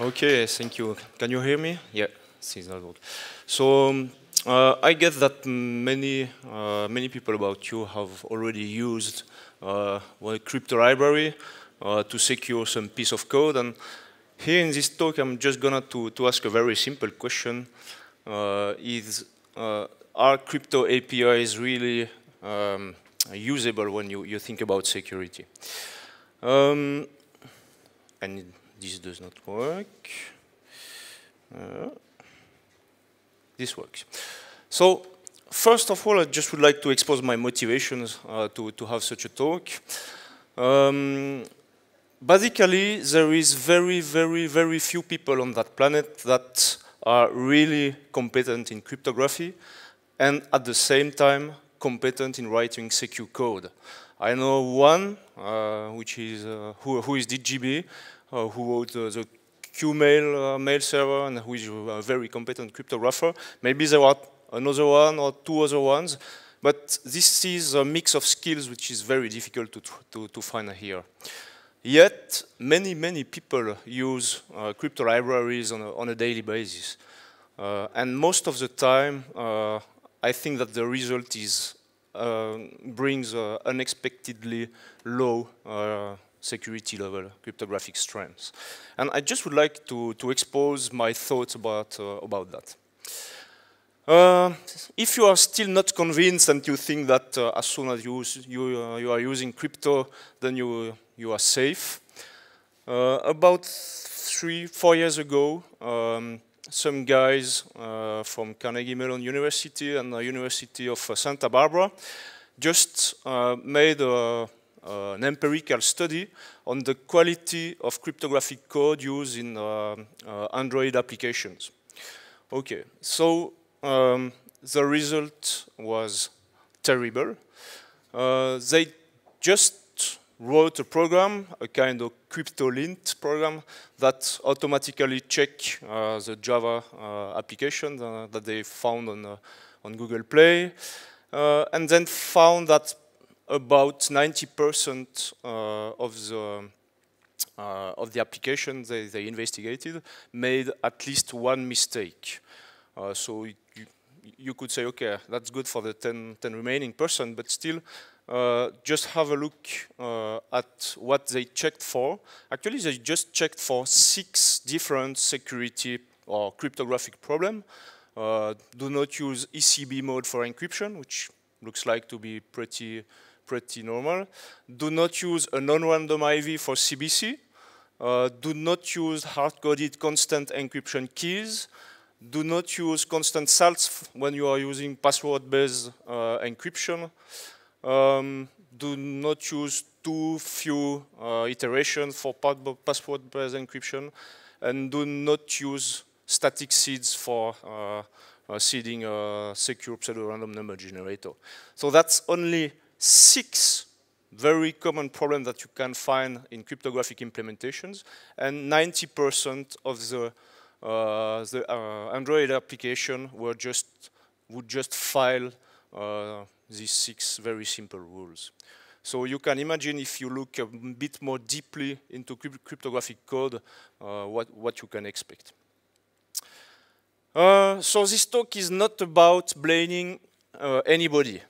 Okay, thank you. Can you hear me? Yeah, see that work. So um, uh, I guess that many uh, many people about you have already used uh, crypto library uh, to secure some piece of code. And here in this talk, I'm just gonna to, to ask a very simple question: uh, Is uh, are crypto APIs really um, usable when you you think about security? Um, and this does not work. Uh, this works. So first of all, I just would like to expose my motivations uh, to, to have such a talk. Um, basically, there is very, very, very few people on that planet that are really competent in cryptography and at the same time competent in writing secure code. I know one, uh, which is uh, who, who is DGB, uh, who wrote the Qmail uh, mail server and who is a very competent cryptographer. Maybe there are another one or two other ones, but this is a mix of skills which is very difficult to, to, to find here. Yet, many, many people use uh, crypto libraries on a, on a daily basis. Uh, and most of the time, uh, I think that the result is uh, brings unexpectedly low security level, cryptographic strength, And I just would like to, to expose my thoughts about, uh, about that. Uh, if you are still not convinced and you think that uh, as soon as you, you, uh, you are using crypto, then you, you are safe, uh, about three, four years ago, um, some guys uh, from Carnegie Mellon University and the University of Santa Barbara just made a an empirical study on the quality of cryptographic code used in uh, uh Android applications. Okay, so um, the result was terrible. Uh, they just wrote a program, a kind of crypto-lint program that automatically checked uh, the Java uh, application uh, that they found on, uh, on Google Play, and then found that about 90% uh, of the uh, of the applications they, they investigated made at least one mistake. Uh, so you could say, okay, that's good for the 10, 10 remaining person. but still, uh, just have a look uh, at what they checked for. Actually, they just checked for six different security or cryptographic problem. Uh, do not use ECB mode for encryption, which looks like to be pretty pretty normal. Do not use a non-random IV for CBC. Uh, do not use hard-coded constant encryption keys. Do not use constant salts when you are using password-based uh, encryption. Um, do not use too few uh, iterations for password-based encryption. And do not use static seeds for uh, uh seeding a secure pseudo-random number generator. So that's only six very common problems that you can find in cryptographic implementations, and 90% of the, uh, the uh, Android application were just, would just file uh, these six very simple rules. So you can imagine if you look a bit more deeply into cryptographic code, uh, what, what you can expect. Uh, so this talk is not about blaming uh, anybody.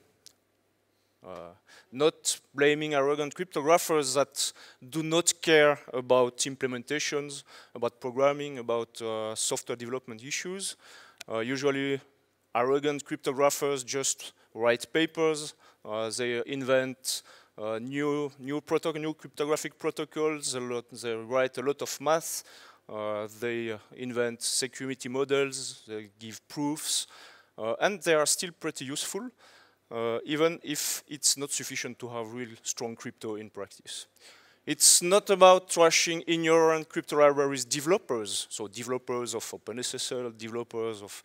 Uh, not blaming arrogant cryptographers that do not care about implementations, about programming, about uh, software development issues. Uh, usually, arrogant cryptographers just write papers, uh, they invent uh, new, new, new cryptographic protocols, lot, they write a lot of math, uh, they invent security models, they give proofs, and they are still pretty useful uh, even if it's not sufficient to have real strong crypto in practice. It's not about trashing ignorant crypto libraries developers, so developers of OpenSSL, developers of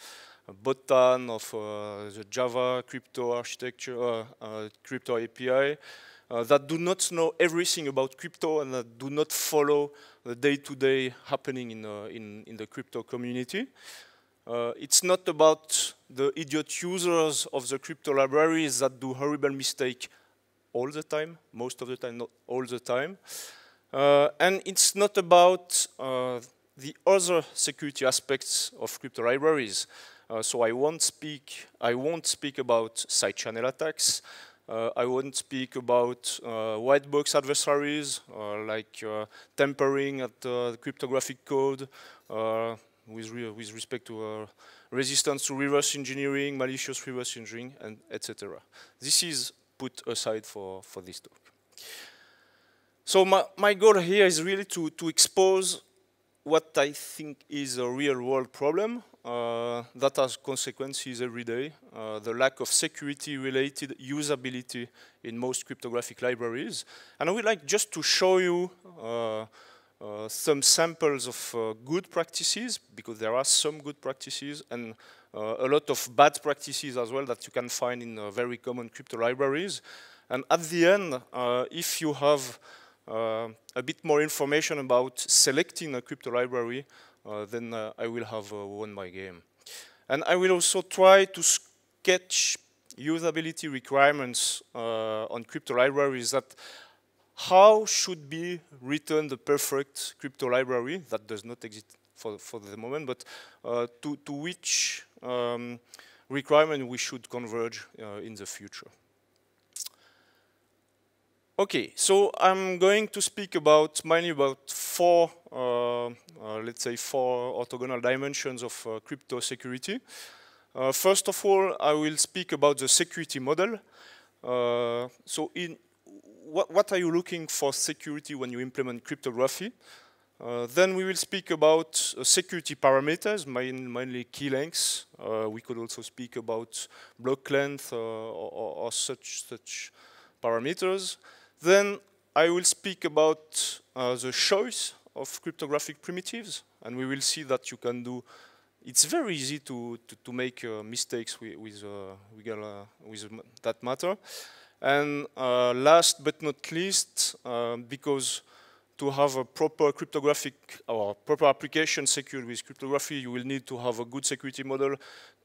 uh, Botan, of uh, the Java crypto architecture, uh, uh, crypto API, uh, that do not know everything about crypto and that do not follow the day-to-day -day happening in, uh, in, in, the crypto community. Uh, it's not about the idiot users of the crypto libraries that do horrible mistake all the time, most of the time, not all the time. Uh, and it's not about uh, the other security aspects of crypto libraries. Uh, so I won't speak, I won't speak about side channel attacks. Uh, I won't speak about uh, white box adversaries like tampering at cryptographic code, with, re with respect to uh, resistance to reverse engineering, malicious reverse engineering, and etc. This is put aside for, for this talk. So my, my goal here is really to, to expose what I think is a real-world problem uh, that has consequences every day. Uh, the lack of security-related usability in most cryptographic libraries. And I would like just to show you uh, uh, some samples of uh, good practices, because there are some good practices, and uh, a lot of bad practices as well that you can find in uh, very common crypto libraries. And at the end, uh, if you have a bit more information about selecting a crypto library, then I will have won my game. And I will also try to sketch usability requirements on crypto libraries that how should be written the perfect crypto library that does not exist for, for the moment, but uh, to, to which um, requirement we should converge uh, in the future. Okay, so I'm going to speak about mainly about four, uh, uh let's say four orthogonal dimensions of uh, crypto security. Uh, first of all, I will speak about the security model. so in, what, what are you looking for security when you implement cryptography? Uh, then we will speak about uh, security parameters, main, mainly key lengths. Uh, we could also speak about block length uh, or, or, such such parameters. Then I will speak about uh, the choice of cryptographic primitives, and we will see that you can do. It's very easy to to, to make uh, mistakes with with, with, that matter. And uh, last but not least, uh, because to have a proper cryptographic or proper application secured with cryptography, you will need to have a good security model,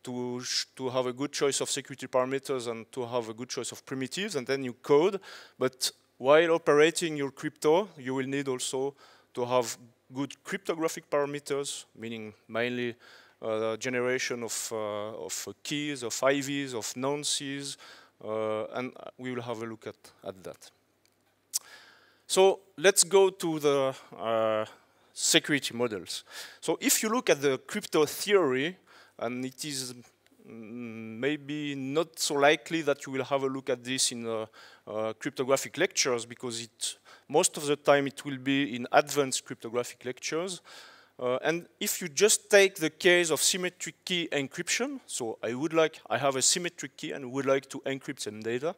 to, to have a good choice of security parameters, and to have a good choice of primitives, and then you code. But while operating your crypto, you will need also to have good cryptographic parameters, meaning mainly uh, generation of, uh, of keys, of IVs, of nonces, uh, and we will have a look at, at that. So let's go to the uh, security models. So if you look at the crypto theory, and it is mm, maybe not so likely that you will have a look at this in uh, uh, cryptographic lectures because it, most of the time it will be in advanced cryptographic lectures. Uh, and if you just take the case of symmetric key encryption, so I would like, I have a symmetric key and would like to encrypt some data.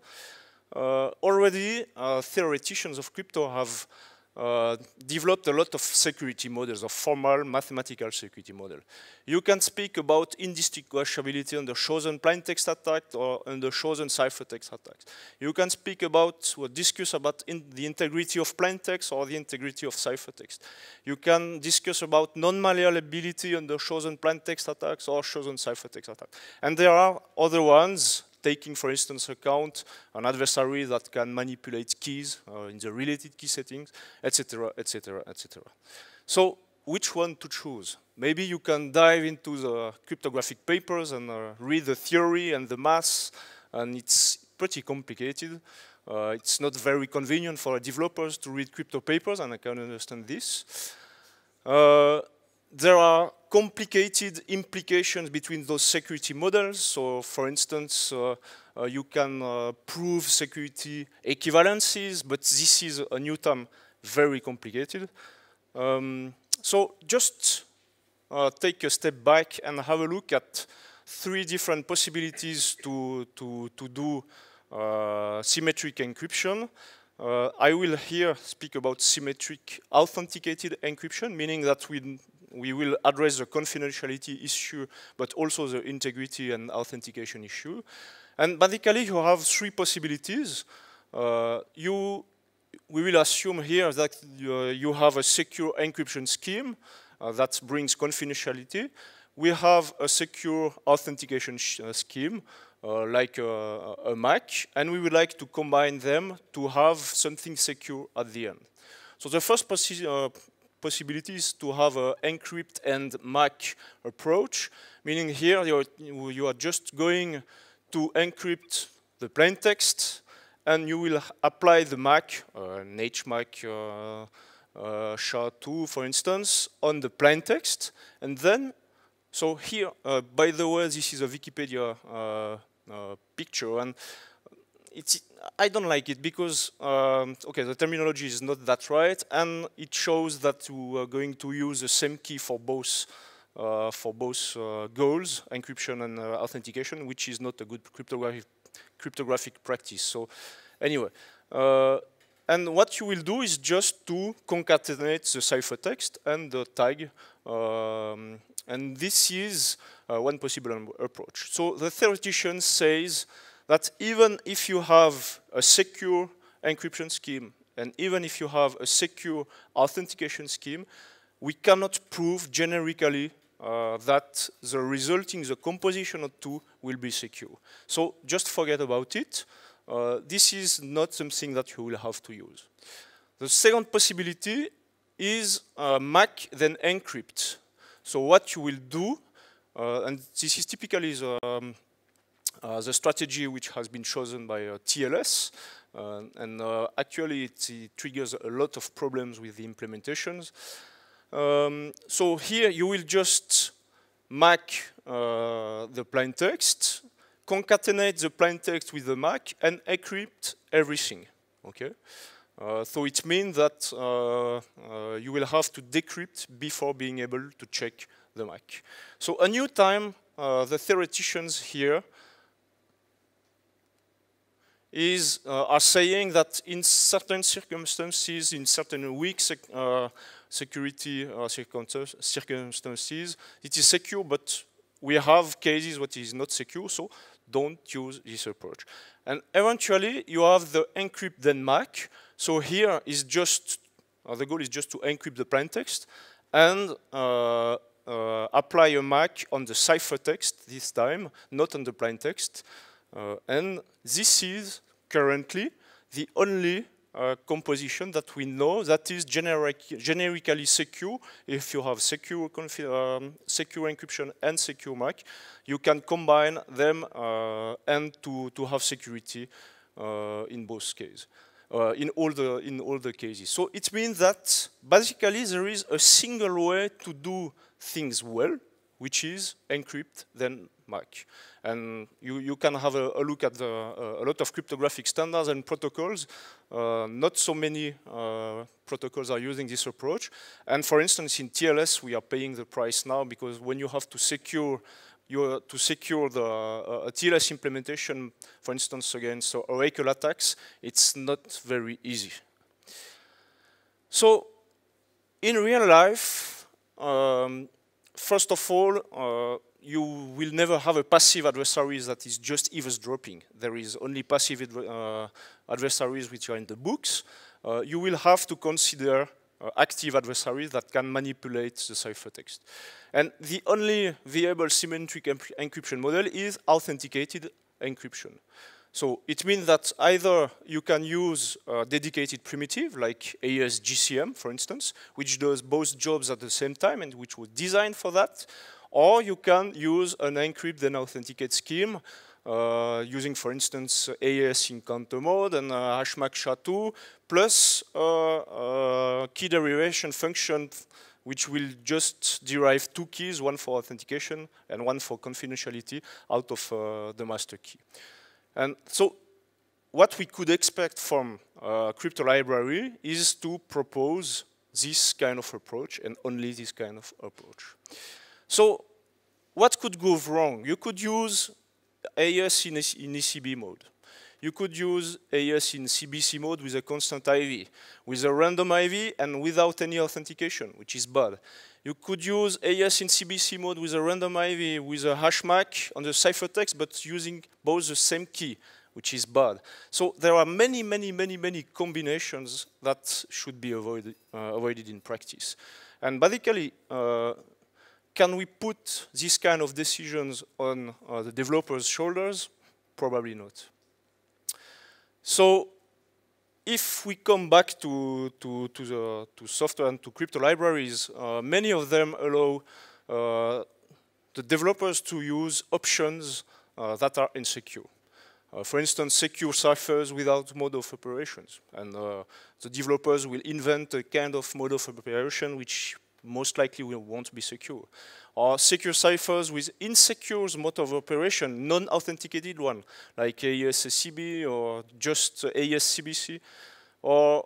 Uh, already, uh, theoreticians of crypto have uh, developed a lot of security models, of formal mathematical security model. You can speak about indistinguishability under chosen plaintext attack or under chosen ciphertext attacks. You can speak about or discuss about in the integrity of plaintext or the integrity of ciphertext. You can discuss about non-malleability under chosen plaintext attacks or chosen ciphertext attacks. And there are other ones taking, for instance, account an adversary that can manipulate keys uh, in the related key settings, etc., etc., etc. So which one to choose? Maybe you can dive into the cryptographic papers and uh, read the theory and the maths, and it's pretty complicated. Uh, it's not very convenient for developers to read crypto papers, and I can understand this. Uh, there are complicated implications between those security models. So for instance, uh, uh, you can uh, prove security equivalencies, but this is a new term, very complicated. Um, so just uh, take a step back and have a look at three different possibilities to, to, to do uh, symmetric encryption. Uh, I will here speak about symmetric authenticated encryption, meaning that we we will address the confidentiality issue, but also the integrity and authentication issue. And basically, you have three possibilities. Uh, you, we will assume here that uh, you have a secure encryption scheme uh, that brings confidentiality. We have a secure authentication uh, scheme, uh, like a MAC, and we would like to combine them to have something secure at the end. So the first possi uh, possibilities to have an encrypt and MAC approach, meaning here you're, just going to encrypt the plain text and you will apply the MAC, uh, an HMAC uh, uh, SHA-2 for instance, on the plain text and then, so here, uh, by the way, this is a Wikipedia uh, uh, picture and it's I don't like it because, um, okay, the terminology is not that right, and it shows that you are going to use the same key for both uh, for both uh, goals, encryption and uh, authentication, which is not a good cryptographic, cryptographic practice. So anyway, uh, and what you will do is just to concatenate the ciphertext and the tag. Um, and this is uh, one possible approach. So the theoretician says that even if you have a secure encryption scheme, and even if you have a secure authentication scheme, we cannot prove generically uh, that the resulting, the composition of two will be secure. So just forget about it. Uh, this is not something that you will have to use. The second possibility is uh, MAC then encrypt. So what you will do, uh, and this is typically the, um, uh, the strategy which has been chosen by uh, TLS, uh, and actually it, it, triggers a lot of problems with the implementations. Um, so here you will just Mac uh, the plain text, concatenate the plain text with the Mac, and encrypt everything. Okay. Uh, so it means that uh, you will have to decrypt before being able to check the Mac. So a new time, the theoreticians here is, uh, are saying that in certain circumstances, in certain weak sec uh, security uh, circumstances, it is secure, but we have cases it is not secure, so don't use this approach. And eventually, you have the encrypt then MAC. So here is just, uh, the goal is just to encrypt the plaintext and uh, uh, apply a MAC on the ciphertext this time, not on the plaintext. Uh, and this is currently the only uh, composition that we know that is generic, generically secure. If you have secure, um, secure encryption and secure MAC, you can combine them uh, and to, to have security uh, in both cases. Uh, in all the in all the cases, so it means that basically there is a single way to do things well, which is encrypt then and you, you can have a, a look at the, uh, a lot of cryptographic standards and protocols. Uh, not so many uh, protocols are using this approach. And for instance, in TLS, we are paying the price now because when you have to secure your, to secure the uh, TLS implementation, for instance, against Oracle attacks, it's not very easy. So in real life, um, first of all, uh, you will never have a passive adversary that is just eavesdropping. There is only passive uh, adversaries which are in the books. Uh, you will have to consider uh, active adversaries that can manipulate the ciphertext. And the only viable symmetric encryption model is authenticated encryption. So it means that either you can use a uh, dedicated primitive like AES GCM, for instance, which does both jobs at the same time and which was designed for that, or you can use an encrypt then authenticate scheme uh, using, for instance, AES in counter mode and uh, HashMac SHA-2 plus uh, uh, key derivation function which will just derive two keys, one for authentication and one for confidentiality out of uh, the master key. And so what we could expect from a uh, crypto library is to propose this kind of approach and only this kind of approach. So what could go wrong? You could use AES in, in ECB mode. You could use AES in CBC mode with a constant IV, with a random IV and without any authentication, which is bad. You could use AES in CBC mode with a random IV, with a hash MAC on the ciphertext, but using both the same key, which is bad. So there are many, many, many, many combinations that should be avoided, uh, avoided in practice. And basically, uh, can we put these kind of decisions on uh, the developer's shoulders? Probably not. So if we come back to, to, to, the, to software and to crypto libraries, uh, many of them allow uh, the developers to use options uh, that are insecure. Uh, for instance, secure ciphers without mode of operations. And uh, the developers will invent a kind of mode of operation which most likely we won't be secure. Or secure ciphers with insecure mode of operation, non-authenticated one, like aes cbc or just AES-CBC, or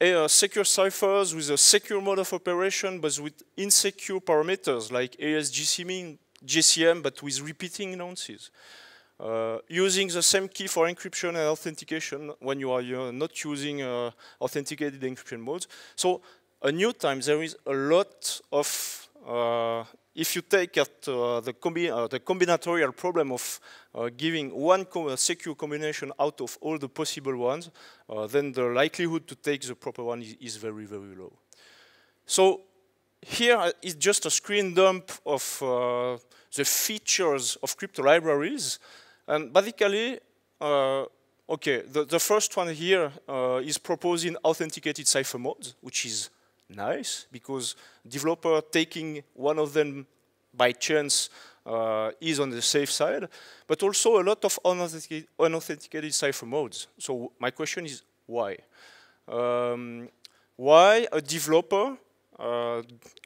eh, uh, secure ciphers with a secure mode of operation but with insecure parameters like AES-GCM, GCM, but with repeating nonce. Uh, using the same key for encryption and authentication when you are not using uh, authenticated encryption modes. So a new time, there is a lot of, uh, if you take at, uh, the, combi uh, the, combinatorial problem of uh, giving one uh, secure combination out of all the possible ones, uh, then the likelihood to take the proper one is, is, very, very low. So here is just a screen dump of the features of crypto libraries. And basically, okay, the, the, first one here is proposing authenticated cipher modes, which is nice because developer taking one of them by chance uh, is on the safe side, but also a lot of unauthenticated, cipher modes. So my question is why? Um, why a developer, uh,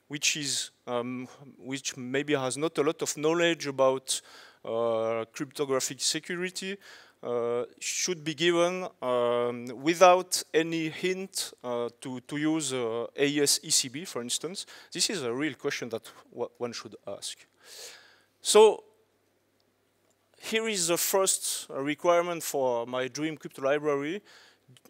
which is um, which maybe has not a lot of knowledge about uh, cryptographic security, uh, should be given um, without any hint uh, to, to use uh, AES ECB, for instance. This is a real question that one should ask. So here is the first requirement for my dream crypto library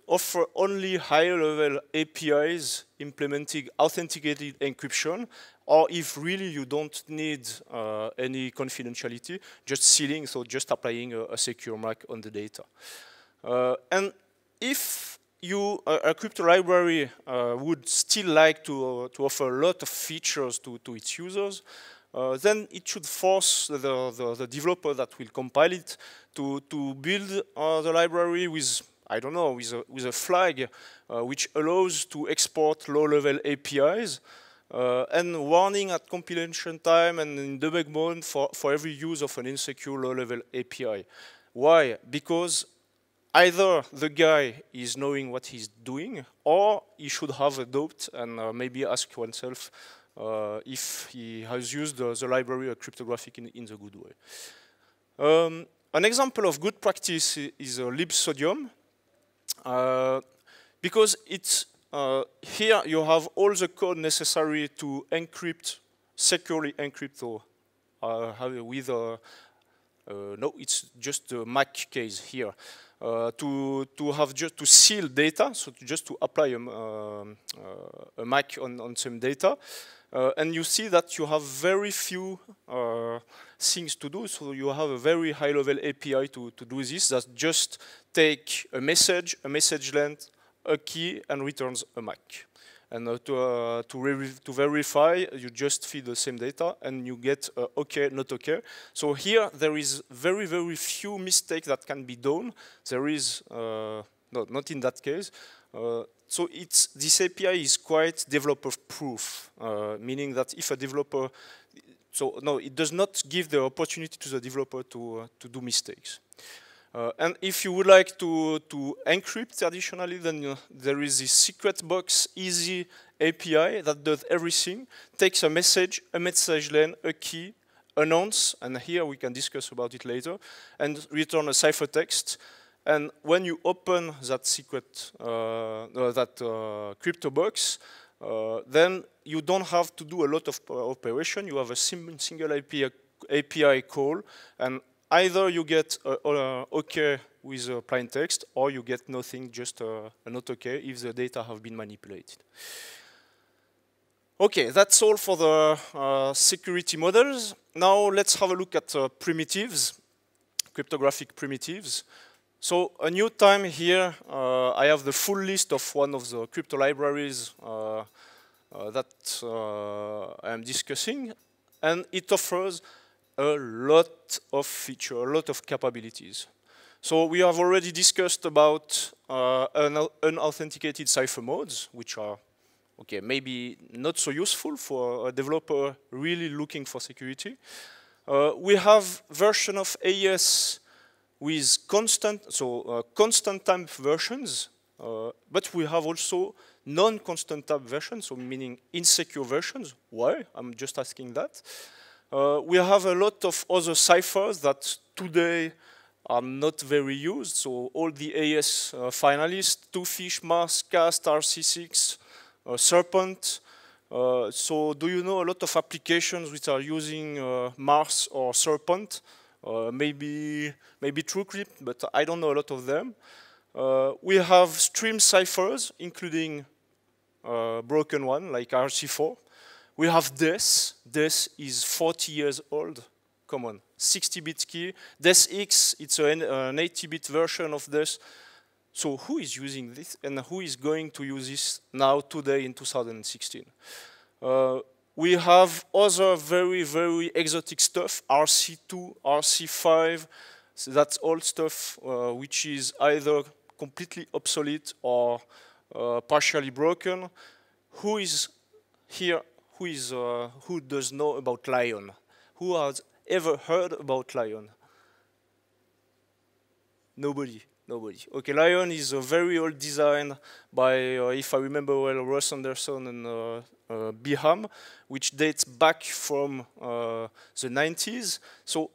offer only high-level APIs implementing authenticated encryption, or if really you don't need uh, any confidentiality, just sealing, so just applying a, a secure mark on the data. Uh, and if you, uh, a crypto library uh, would still like to, uh, to offer a lot of features to, to its users, uh, then it should force the, the, the, developer that will compile it to, to build uh, the library with I don't know, with a, with a flag uh, which allows to export low-level APIs uh, and warning at compilation time and in debug mode for, for every use of an insecure low-level API. Why? Because either the guy is knowing what he's doing or he should have a doubt and uh, maybe ask oneself uh, if he has used the, the library or cryptographic in, in the good way. Um, an example of good practice is, is uh, libsodium. Uh, because it's uh, here you have all the code necessary to encrypt, securely encrypt though, with, uh, no, it's just the MAC case here. Uh, to, to have just to seal data, so to just to apply a, uh, uh, a MAC on, on some data. Uh, and you see that you have very few uh, things to do, so you have a very high-level API to, to do this that just take a message, a message length, a key, and returns a MAC. And uh, to, uh, to, to, verify, you just feed the same data and you get uh, OK, not OK. So here, there is very, very few mistakes that can be done. There is, uh, no, not in that case. Uh, so it's, this API is quite developer-proof, uh, meaning that if a developer, so no, it does not give the opportunity to the developer to, to do mistakes. Uh, and if you would like to, to encrypt traditionally, then uh, there is this secret box easy API that does everything, takes a message, a message lane, a key, a nonce, and here we can discuss about it later, and return a ciphertext. And when you open that secret, uh, uh that uh, crypto box, then you don't have to do a lot of operation. You have a sim single API API call, and either you get uh, uh, OK with a uh, plain text, or you get nothing, just uh, not OK if the data have been manipulated. OK, that's all for the uh, security models. Now let's have a look at uh, primitives, cryptographic primitives. So a new time here, I have the full list of one of the crypto libraries that I am discussing, and it offers a lot of feature, a lot of capabilities. So we have already discussed about uh, unauthenticated cipher modes, which are okay, maybe not so useful for a developer really looking for security. Uh, we have version of AES with constant, so uh, constant time versions, uh, but we have also non-constant time versions, so meaning insecure versions. Why? I'm just asking that. Uh, we have a lot of other ciphers that today are not very used. So all the AS uh, finalists, Twofish, Mars, Cast, RC6, uh, Serpent. Uh, so do you know a lot of applications which are using uh, Mars or Serpent? Uh, maybe maybe TrueCrypt, but I don't know a lot of them. Uh, we have stream ciphers, including broken one like RC4. We have this. This is 40 years old. Come on, 60-bit key. This X, it's an 80-bit version of this. So who is using this and who is going to use this now today in 2016? Uh, we have other very, very exotic stuff, RC2, RC5, so that's all stuff uh, which is either completely obsolete or uh, partially broken. Who is here who, is, uh, who does know about Lion? Who has ever heard about Lion? Nobody, nobody. Okay, Lion is a very old design by, uh, if I remember well, Ross Anderson and uh, uh Biham, which dates back from uh, the 90s. So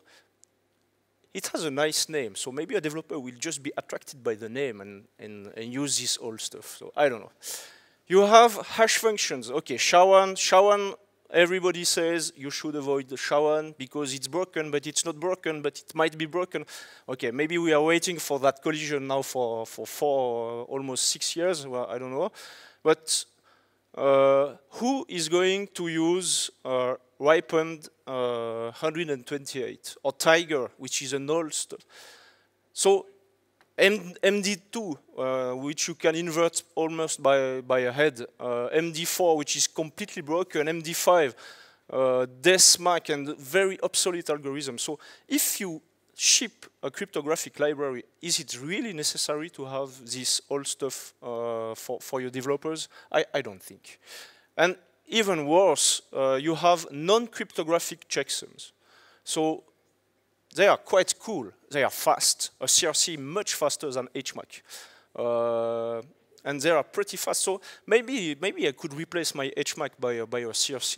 it has a nice name. So maybe a developer will just be attracted by the name and, and, and use this old stuff. So I don't know. You have hash functions. Okay, SHA-1, SHA-1, everybody says you should avoid the SHA-1 because it's broken, but it's not broken, but it might be broken. Okay, maybe we are waiting for that collision now for, for four, almost six years, well, I don't know. But uh, who is going to use uh, ripened uh, 128 or Tiger, which is an old stuff? So M MD2, uh, which you can invert almost by, by a head, uh, MD4, which is completely broken, MD5, uh, DESMAC, and very obsolete algorithm. So if you ship a cryptographic library, is it really necessary to have this old stuff uh, for, for your developers? I, I don't think. And even worse, uh, you have non-cryptographic checksums. So they are quite cool they are fast, a CRC much faster than HMAC. Uh, and they are pretty fast. So maybe maybe I could replace my HMAC by, uh, by a CRC.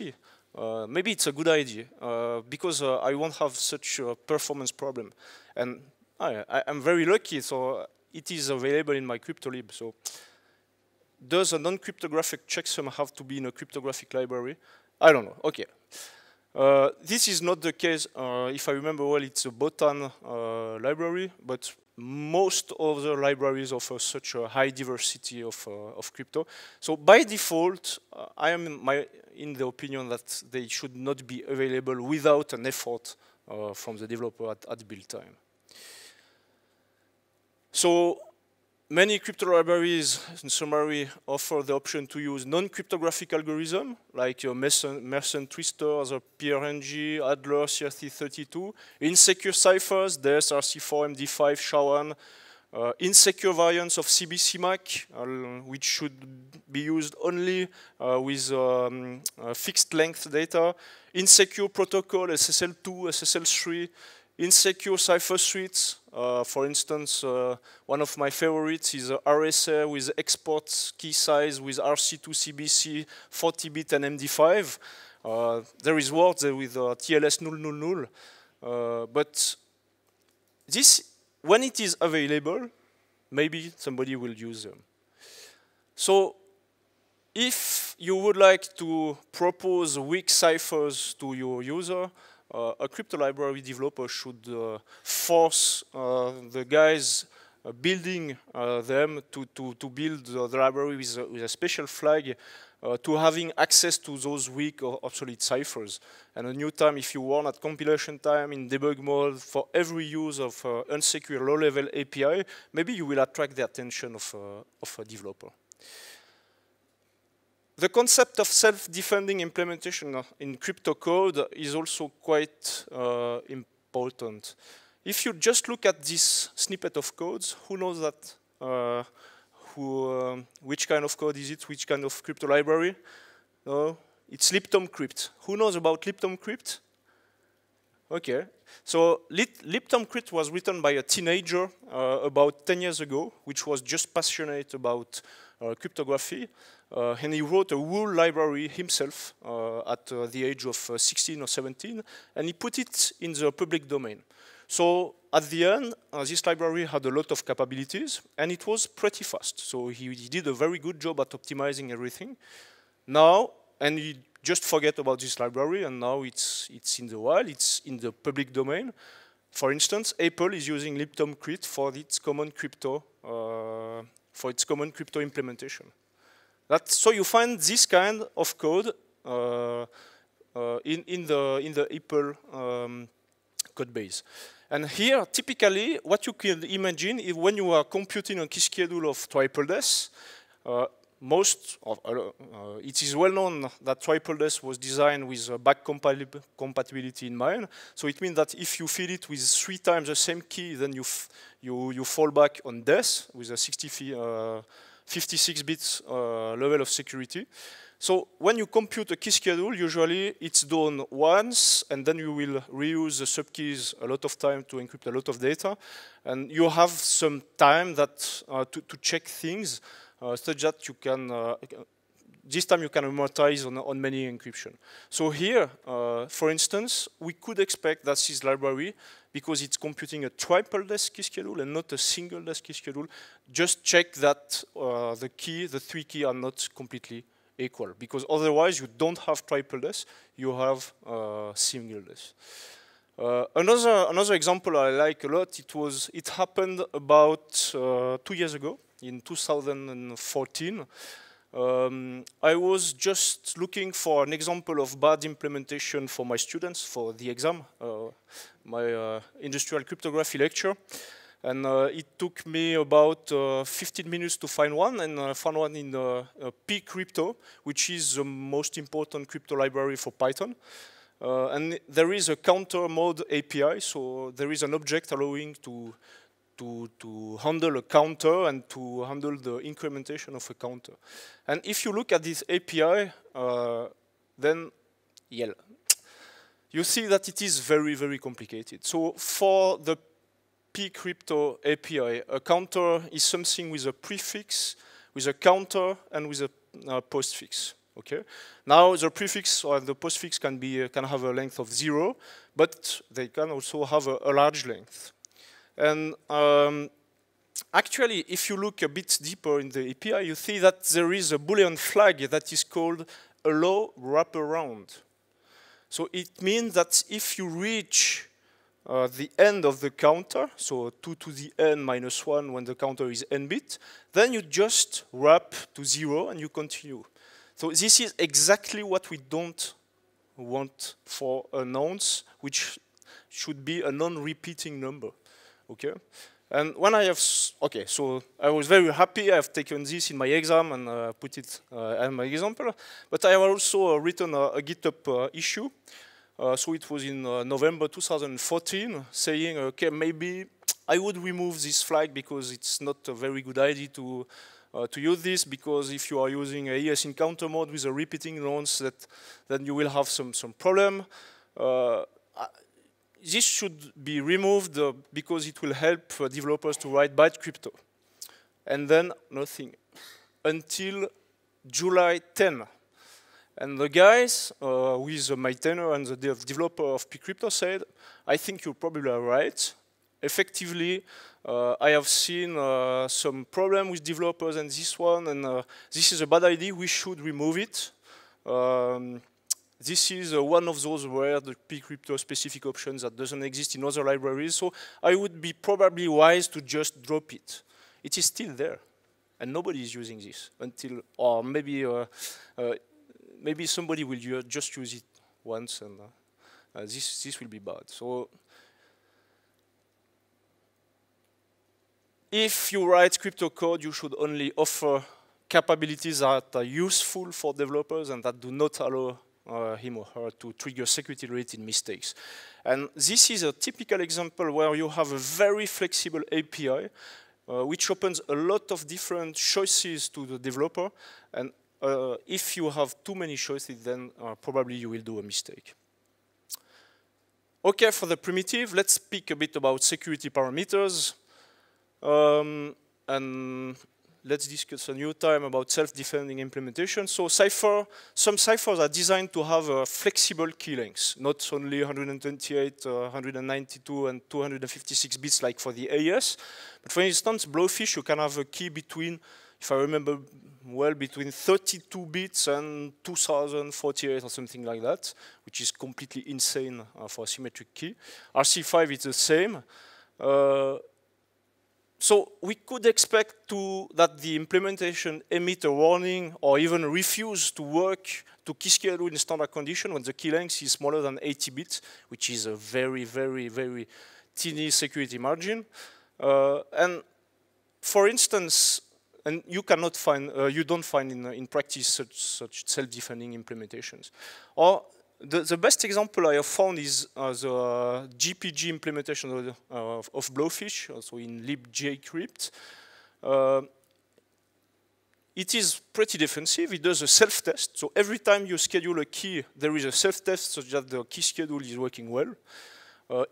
Uh, maybe it's a good idea uh, because uh, I won't have such a performance problem. And I, am very lucky, so it is available in my CryptoLib. So does a non-cryptographic checksum have to be in a cryptographic library? I don't know. Okay. Uh, this is not the case. Uh, if I remember well, it's a Botan uh, library, but most of the libraries offer such a high diversity of, uh, of crypto. So by default, uh, I am in, my, in, the opinion that they should not be available without an effort from the developer at, at build time. So Many crypto libraries, in summary, offer the option to use non-cryptographic algorithms like your Mason, Mason or PRNG, Adler, crc 32 insecure ciphers, DES, RC4, MD5, SHA-1, uh, insecure variants of CBCMAC, uh, which should be used only uh, with um, uh, fixed length data, insecure protocol, SSL2, SSL3, insecure cipher suites. Uh, for instance, uh, one of my favorites is RSA with export key size with RC2 CBC 40-bit and MD5. Uh, there is words with uh, TLS 000, uh, but this, when it is available, maybe somebody will use them. So if you would like to propose weak ciphers to your user, uh, a crypto library developer should uh, force uh, the guys building them to, to, to build the library with a, with a special flag uh, to having access to those weak or obsolete ciphers. And a new time, if you want, at compilation time in debug mode for every use of uh, unsecure low-level API, maybe you will attract the attention of, uh, of a developer. The concept of self-defending implementation in crypto code is also quite uh, important. If you just look at this snippet of codes, who knows that, uh, who, uh, which kind of code is it, which kind of crypto library? No, it's libtomcrypt. Who knows about libtomcrypt? Okay, so libtomcrypt was written by a teenager uh, about 10 years ago, which was just passionate about uh, cryptography. Uh, and he wrote a whole library himself uh, at uh, the age of uh, 16 or 17, and he put it in the public domain. So at the end, uh, this library had a lot of capabilities, and it was pretty fast. So he, he did a very good job at optimizing everything. Now, and he just forget about this library, and now it's, it's in the wild, it's in the public domain. For instance, Apple is using libtomcrypt for its common crypto, uh, for its common crypto implementation. That, so you find this kind of code uh, uh, in, in, the, in the Apple um, code base. And here, typically, what you can imagine is when you are computing a key schedule of Triple uh, most of, uh, uh, it is well known that Triple DES was designed with back compatibility in mind. So it means that if you fill it with three times the same key, then you you you fall back on death with a 60 uh, 56 bits uh, level of security. So when you compute a key schedule, usually it's done once, and then you will reuse the subkeys a lot of time to encrypt a lot of data. And you have some time that uh, to, to, check things uh, such that you can, uh, this time you can amortize on, on many encryption. So here, uh, for instance, we could expect that this library because it's computing a triple key schedule and not a single key schedule. Just check that uh, the key, the three key are not completely equal because otherwise you don't have triple DES, you have uh, single DES. Uh, another, another example I like a lot, it, was, it happened about uh, two years ago in 2014. Um, I was just looking for an example of bad implementation for my students for the exam, uh, my uh, industrial cryptography lecture. And uh, it took me about uh, 15 minutes to find one, and I uh, found one in uh, P Crypto, which is the most important crypto library for Python. and there is a counter mode API, so there is an object allowing to to, to handle a counter and to handle the incrementation of a counter. And if you look at this API, uh, then yeah, you see that it is very, very complicated. So for the pcrypto API, a counter is something with a prefix, with a counter, and with a uh, postfix. Okay. Now the prefix or the postfix can be uh, can have a length of zero, but they can also have a, a large length. And um, actually, if you look a bit deeper in the API, you see that there is a Boolean flag that is called allow wraparound. So it means that if you reach uh, the end of the counter, so 2 to the n minus 1 when the counter is n bit, then you just wrap to 0 and you continue. So this is exactly what we don't want for a nonce, which should be a non-repeating number. Okay. And when I have, okay, so I was very happy. I have taken this in my exam and uh, put it uh, as my example. But I have also uh, written a, a GitHub uh, issue. Uh, so it was in November 2014, saying, okay, maybe I would remove this flag because it's not a very good idea to uh, to use this because if you are using ES encounter mode with a repeating launch, that then you will have some some problem. Uh, this should be removed uh, because it will help uh, developers to write bad crypto. And then nothing until July 10. And the guys uh, with the maintainer and the developer of pcrypto said, I think you probably are right. Effectively, uh, I have seen uh, some problem with developers and this one, and uh, this is a bad idea. We should remove it. Um, this is uh, one of those where the P-crypto specific options that doesn't exist in other libraries, so I would be probably wise to just drop it. It is still there, and nobody is using this until, or maybe, uh, uh, maybe somebody will just use it once, and uh, uh, this, this will be bad. So if you write crypto code, you should only offer capabilities that are useful for developers and that do not allow uh, him or her to trigger security-related mistakes. And this is a typical example where you have a very flexible API, uh, which opens a lot of different choices to the developer. And uh, if you have too many choices, then uh, probably you will do a mistake. OK, for the primitive, let's speak a bit about security parameters. Um, and let's discuss a new time about self-defending implementation. So cipher, some ciphers are designed to have uh, flexible key lengths, not only 128, uh, 192, and 256 bits like for the AES. But for instance, Blowfish, you can have a key between, if I remember well, between 32 bits and 2048 or something like that, which is completely insane uh, for a symmetric key. RC5 is the same. Uh, so we could expect to, that the implementation emit a warning or even refuse to work to key schedule in standard condition when the key length is smaller than 80 bits, which is a very, very, very teeny security margin. Uh, and for instance, and you cannot find, uh, you don't find in, in practice such, such self-defending implementations. Or the, the best example I have found is uh, the GPG uh, implementation of, uh, of, Blowfish, also in libjcrypt. Uh, it is pretty defensive. It does a self-test. So every time you schedule a key, there is a self-test so that the key schedule is working well.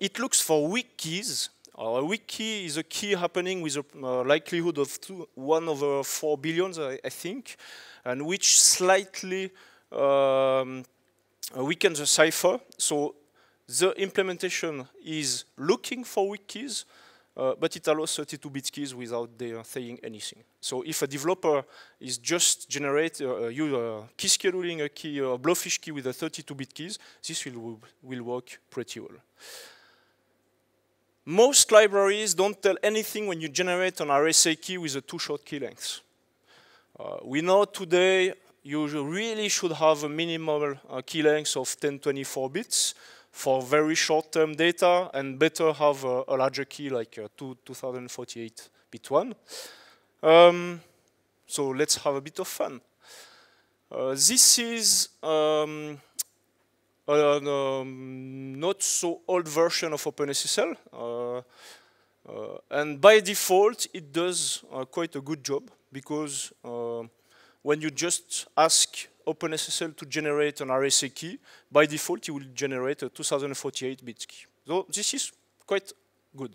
it looks for weak keys uh, a weak key is a key happening with a uh, likelihood of two, one over four billions, I, I think, and which slightly um, uh, weaken the cipher. So the implementation is looking for weak keys, uh, but it allows 32-bit keys without saying anything. So if a developer is just generate uh, uh you uh, key scheduling a key a uh, blowfish key with a 32-bit keys, this will will work pretty well. Most libraries don't tell anything when you generate an RSA key with a two-short key length. we know today you really should have a minimal uh, key length of 1024 bits for very short-term data and better have a, a larger key like uh, 2048 bit one. Um, so let's have a bit of fun. Uh, this is um, um not so old version of OpenSSL. Uh, uh, and by default, it does uh, quite a good job because uh, when you just ask OpenSSL to generate an RSA key, by default, it will generate a 2048-bit key. So this is quite good.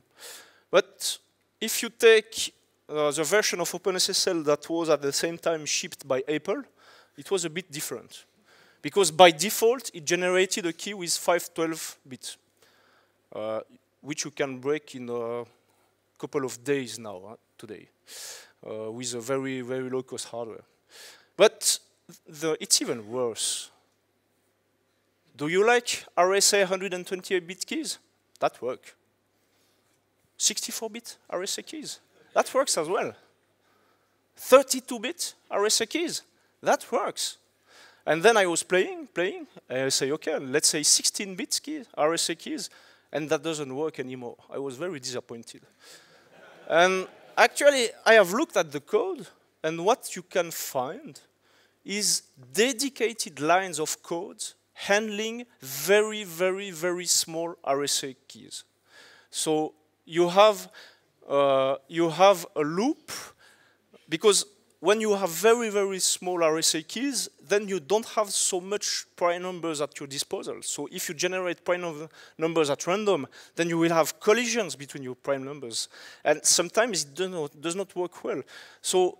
But if you take uh, the version of OpenSSL that was at the same time shipped by Apple, it was a bit different. Because by default, it generated a key with 512 bits, uh, which you can break in a couple of days now, uh, today, uh, with a very, very low-cost hardware. But the, it's even worse. Do you like RSA 128-bit keys? That work. 64-bit RSA keys? That works as well. 32-bit RSA keys? That works. And then I was playing, playing, and I say, okay, let's say 16-bit keys, RSA keys, and that doesn't work anymore. I was very disappointed. and actually, I have looked at the code, and what you can find is dedicated lines of code handling very, very, very small RSA keys. So you have, uh, you have a loop, because when you have very, very small RSA keys, then you don't have so much prime numbers at your disposal. So if you generate prime numbers at random, then you will have collisions between your prime numbers. And sometimes it does not, does not work well. So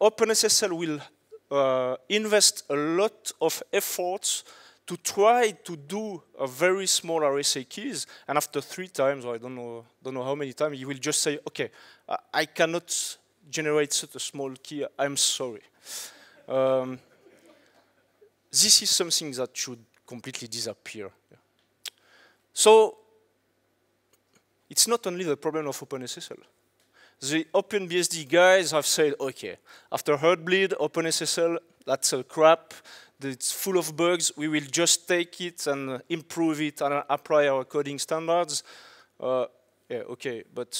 OpenSSL will uh, invest a lot of efforts to try to do a very small RSA keys, and after three times, or I don't know, don't know how many times, you will just say, okay, I cannot generate such a small key, I'm sorry. Um, this is something that should completely disappear. Yeah. So, it's not only the problem of OpenSSL the OpenBSD guys have said, okay, after Heartbleed, OpenSSL, that's a crap, it's full of bugs, we will just take it and improve it and apply our coding standards. Uh, yeah, okay, but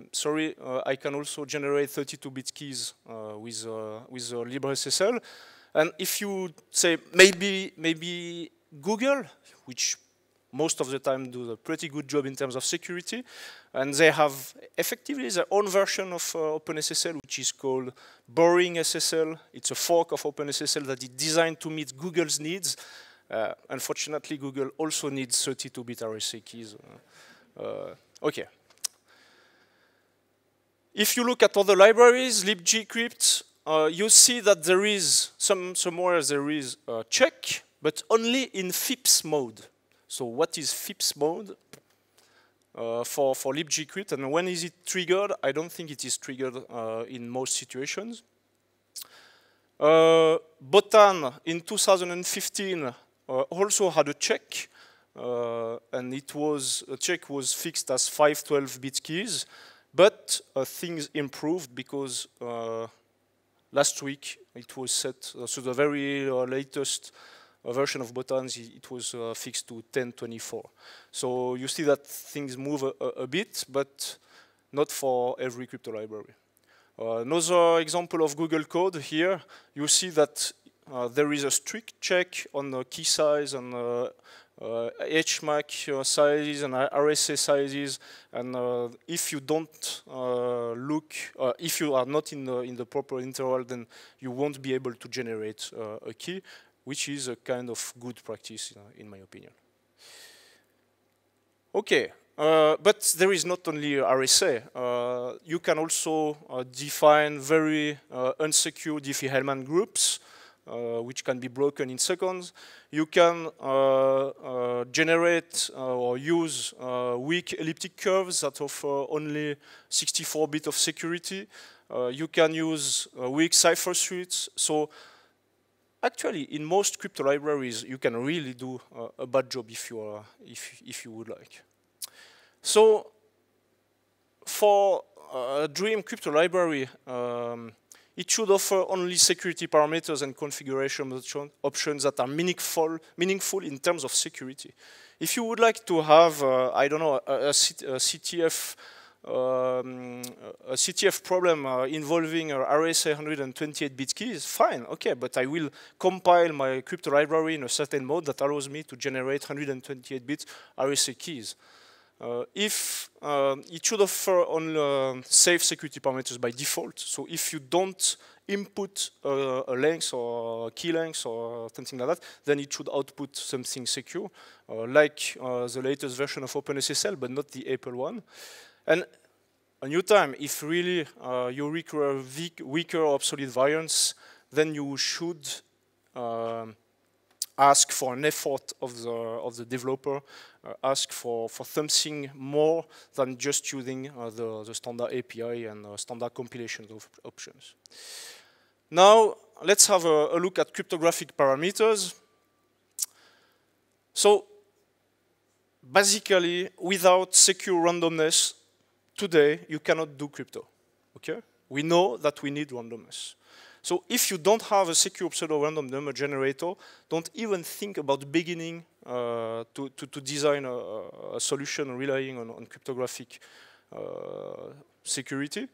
mm, sorry, uh, I can also generate 32-bit keys uh, with, uh, with uh, LibreSSL. And if you say maybe, maybe Google, which most of the time do a pretty good job in terms of security. And they have effectively their own version of uh, OpenSSL, which is called Boring SSL. It's a fork of OpenSSL that is designed to meet Google's needs. Uh, unfortunately, Google also needs 32-bit RSA keys. Uh, uh, okay. If you look at other libraries, libgcrypt, uh, you see that there is, some, somewhere there is a check, but only in FIPS mode. So what is FIPS mode uh, for, for libgqt and when is it triggered? I don't think it is triggered uh, in most situations. Uh, Botan in 2015 uh, also had a check uh, and it was, a check was fixed as 512 bit keys but uh, things improved because last week it was set, so the very latest version of buttons, it was uh, fixed to 1024. So you see that things move a, a bit, but not for every crypto library. Uh, another example of Google code here, you see that uh, there is a strict check on the key size and uh, HMAC uh, uh, sizes and RSA sizes. And uh, if you don't look, if you are not in the, in the proper interval, then you won't be able to generate a key which is a kind of good practice, in my opinion. Okay, uh, but there is not only RSA. Uh, you can also uh, define very uh, unsecure Diffie-Hellman groups, uh, which can be broken in seconds. You can uh, generate or use weak elliptic curves that offer only 64 bit of security. you can use weak cipher suites. So actually, in most crypto libraries, you can really do uh, a bad job if you, are, if, if you would like. So for a Dream crypto library, um, it should offer only security parameters and configuration options that are meaningful, meaningful in terms of security. If you would like to have, uh, I don't know, a, a CTF um, a CTF problem uh, involving uh, RSA 128-bit keys, fine, okay, but I will compile my crypto library in a certain mode that allows me to generate 128-bit RSA keys. Uh, if uh, it should offer on uh, safe security parameters by default, so if you don't input uh, a length or key length or something like that, then it should output something secure, uh, like the latest version of OpenSSL, but not the Apple one. And a new time, if really uh, you require weak, weaker obsolete variants, then you should uh, ask for an effort of the, of the developer, uh, ask for, for something more than just using uh, the, the standard API and uh, standard compilation of options. Now, let's have a, a look at cryptographic parameters. So, basically, without secure randomness, today you cannot do crypto. Okay? We know that we need randomness. So if you don't have a secure pseudo-random number generator, don't even think about beginning uh, to, to, to, design a, a, solution relying on, on cryptographic uh, security.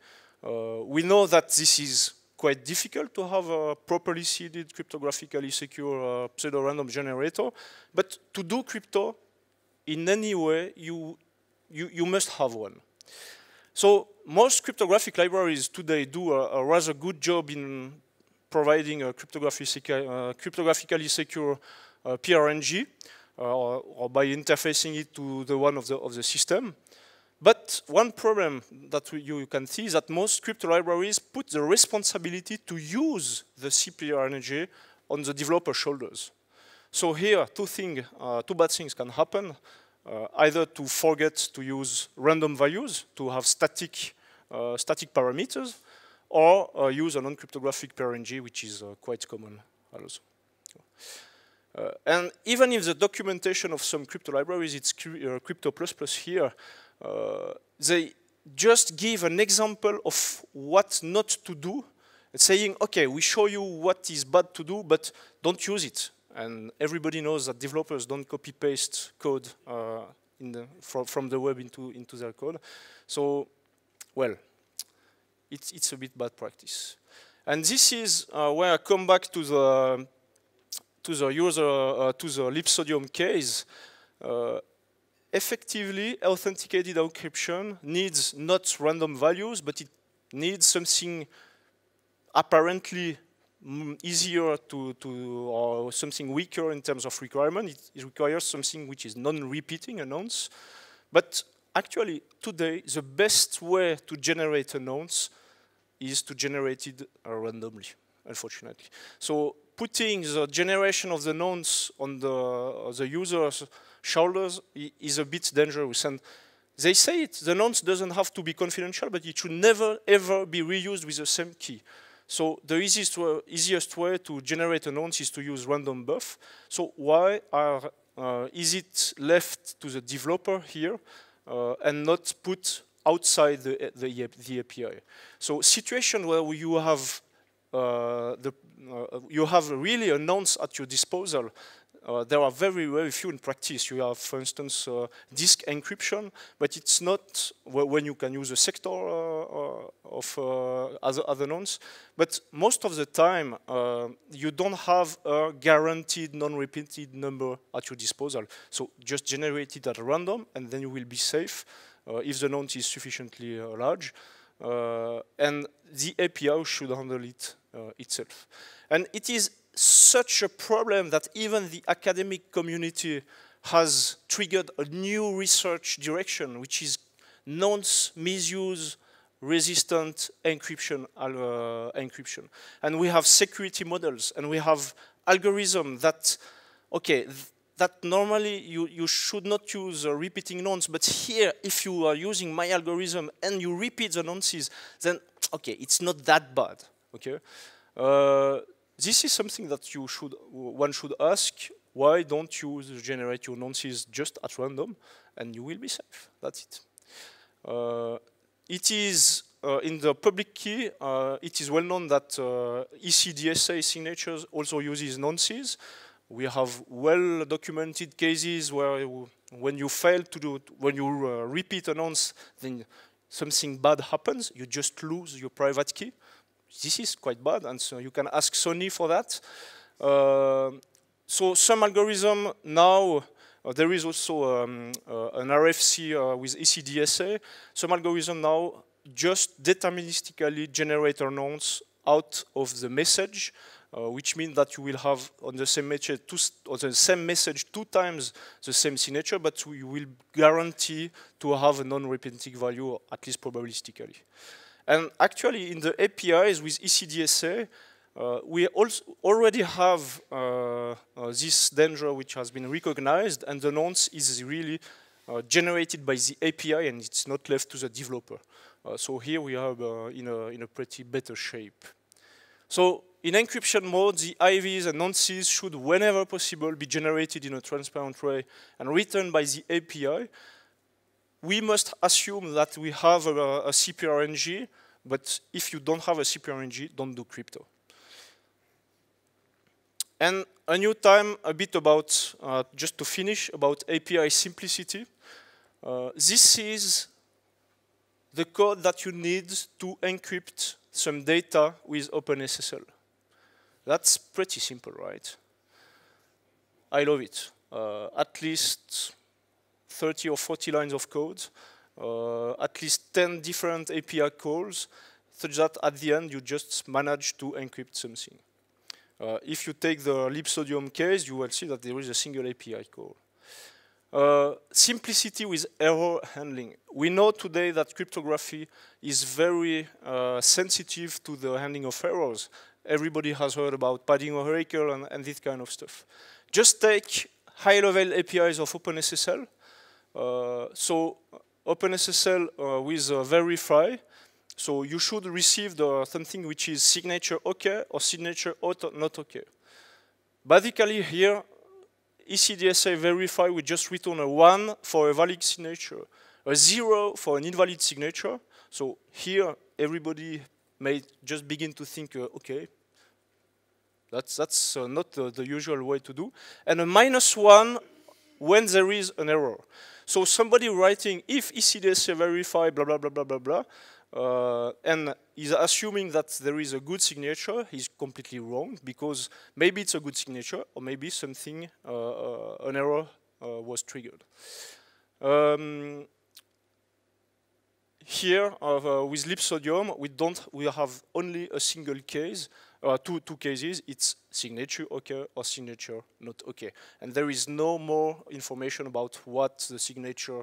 Uh, we know that this is quite difficult to have a properly seeded, cryptographically secure uh, pseudo-random generator. But to do crypto, in any way, you, you, you must have one. So most cryptographic libraries today do a, a rather good job in providing a uh, cryptographically secure uh, PRNG uh, or, by interfacing it to the one of the, of the system. But one problem that we, you can see is that most crypto libraries put the responsibility to use the CPRNG on the developer shoulders. So here, two, thing, uh, two bad things can happen. Uh, either to forget to use random values to have static, uh, static parameters, or uh, use a non-cryptographic PRNG, which is quite common also. Uh, and even if the documentation of some crypto libraries, it's uh, crypto plus plus here, uh, they just give an example of what not to do, saying, okay, we show you what is bad to do, but don't use it. And everybody knows that developers don't copy-paste code uh, the, from, from the web into, into their code. So, well, it's, it's a bit bad practice. And this is uh, where I come back to the to the user uh, to the Lipsodium case. Uh, effectively, authenticated encryption needs not random values, but it needs something apparently easier to, to or something weaker in terms of requirement. It, it requires something which is non-repeating nonce. But actually, today, the best way to generate a nonce is to generate it randomly, unfortunately. So putting the generation of the nonce on the, uh, the user's shoulders is a bit dangerous. And they say it, the nonce doesn't have to be confidential, but it should never, ever be reused with the same key. So the easiest, way, easiest way to generate an nonce is to use random buff. So why are, uh, is it left to the developer here uh, and not put outside the, the, the, API? So situation where you have uh, the, uh, you have really a nonce at your disposal uh, there are very, very few in practice. You have, for instance, uh, disk encryption, but it's not when you can use a sector uh, of uh, other, other nonce. But most of the time, uh, you don't have a guaranteed non-repeated number at your disposal. So just generate it at random, and then you will be safe uh, if the nonce is sufficiently large. and the API should handle it itself. And it is such a problem that even the academic community has triggered a new research direction, which is nonce misuse resistant encryption, uh, encryption. And we have security models, and we have algorithms that, okay, th that normally you, you should not use uh, repeating nonce, but here, if you are using my algorithm and you repeat the nonces, then, okay, it's not that bad, okay? Uh, this is something that you should, one should ask, why don't you generate your nonces just at random and you will be safe, that's it. Uh, it is uh, in the public key, uh, it is well known that uh, ECDSA signatures also uses nonces. We have well documented cases where you, when you fail to do, it, when you uh, repeat a nonce, then something bad happens. You just lose your private key this is quite bad, and so you can ask Sony for that. Uh, so some algorithm now uh, there is also um, uh, an RFC uh, with ECDSA. Some algorithm now just deterministically generate nonce out of the message, uh, which means that you will have on the same message two on the same message two times the same signature, but you will guarantee to have a non-repeating value, at least probabilistically. And actually, in the APIs with ECDSA, uh, we already have uh, uh, this danger which has been recognized, and the nonce is really uh, generated by the API, and it's not left to the developer. Uh, so here we are in, a, in a pretty better shape. So in encryption mode, the IVs and nonces should, whenever possible, be generated in a transparent way and returned by the API we must assume that we have a, a CPRNG, but if you don't have a CPRNG, don't do crypto. And a new time, a bit about, uh, just to finish, about API simplicity. Uh, this is the code that you need to encrypt some data with OpenSSL. That's pretty simple, right? I love it. Uh, at least 30 or 40 lines of code, uh, at least 10 different API calls, such that at the end you just manage to encrypt something. Uh, if you take the Libsodium case, you will see that there is a single API call. Uh, simplicity with error handling. We know today that cryptography is very uh, sensitive to the handling of errors. Everybody has heard about padding Oracle and, and this kind of stuff. Just take high-level APIs of OpenSSL uh, so OpenSSL uh, with uh, verify, so you should receive the, something which is signature OK or signature not OK. Basically here, ECDSA verify will just return a 1 for a valid signature, a 0 for an invalid signature. So here, everybody may just begin to think, uh, OK, that's, that's uh, not uh, the usual way to do. And a minus 1 when there is an error. So somebody writing if ECDSA verify blah blah blah blah blah blah, uh, and is assuming that there is a good signature, he's completely wrong because maybe it's a good signature or maybe something uh, uh an error uh, was triggered. Um, here uh, with lipsodium, we don't we have only a single case, uh, two two cases. It's signature okay or signature not okay, And there is no more information about what the signature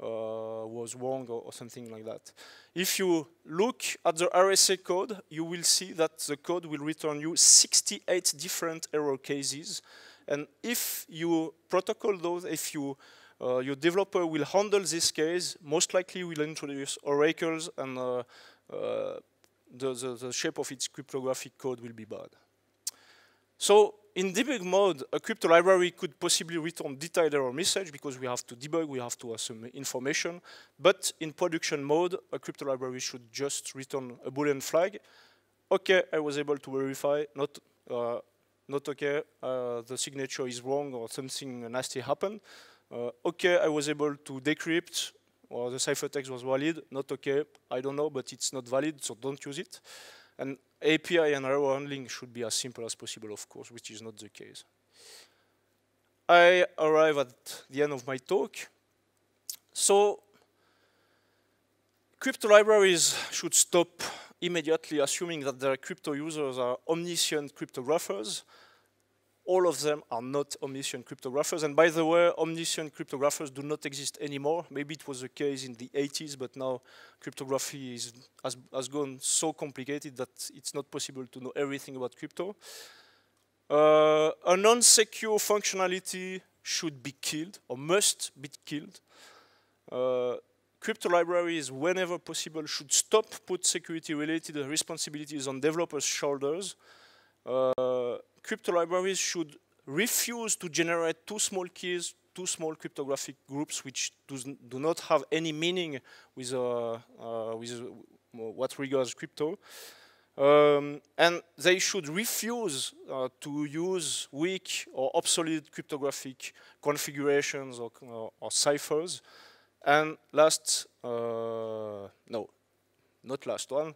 uh, was wrong or, or, something like that. If you look at the RSA code, you will see that the code will return you 68 different error cases. And if you protocol those, if you uh, your developer will handle this case, most likely will introduce oracles and uh, uh the, the, the shape of its cryptographic code will be bad. So in debug mode, a crypto library could possibly return detailed error message because we have to debug, we have to have some information. But in production mode, a crypto library should just return a Boolean flag. OK, I was able to verify, not, uh, not OK, uh, the signature is wrong or something nasty happened. Uh, OK, I was able to decrypt, or the ciphertext was valid, not OK, I don't know, but it's not valid, so don't use it. And API and error handling should be as simple as possible, of course, which is not the case. I arrive at the end of my talk. So crypto libraries should stop immediately assuming that their crypto users are omniscient cryptographers all of them are not omniscient cryptographers. And by the way, omniscient cryptographers do not exist anymore. Maybe it was the case in the 80s, but now cryptography is, has, has gone so complicated that it's not possible to know everything about crypto. Uh, a non-secure functionality should be killed or must be killed. Uh, crypto libraries, whenever possible, should stop put security-related responsibilities on developers' shoulders. Uh, crypto libraries should refuse to generate two small keys, two small cryptographic groups which do not have any meaning with, uh, uh, with what regards crypto. Um, and they should refuse uh, to use weak or obsolete cryptographic configurations or, or, or ciphers. And last, uh, not last one.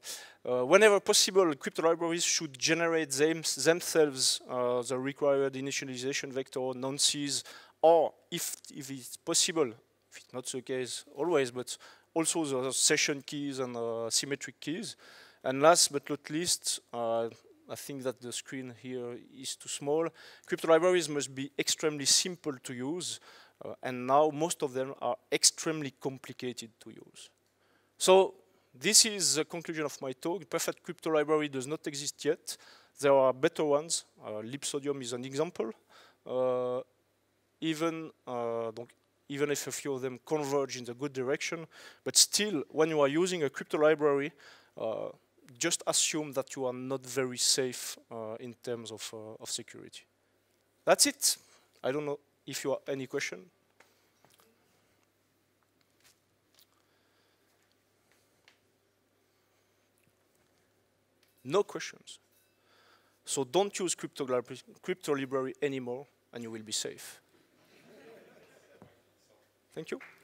Uh, whenever possible, crypto libraries should generate them themselves uh, the required initialization vector, nonces, or if, if it's possible, if it's not the case always, but also the session keys and uh, symmetric keys. And last but not least, uh, I think that the screen here is too small. Crypto libraries must be extremely simple to use, uh, and now most of them are extremely complicated to use. So this is the conclusion of my talk. The perfect crypto library does not exist yet. There are better ones. Uh, Lipsodium is an example. Uh, even uh, even if a few of them converge in the good direction, but still, when you are using a crypto library, uh, just assume that you are not very safe uh, in terms of, uh, of security. That's it. I don't know if you have any question. No questions. So don't use crypto, crypto library anymore and you will be safe. Thank you.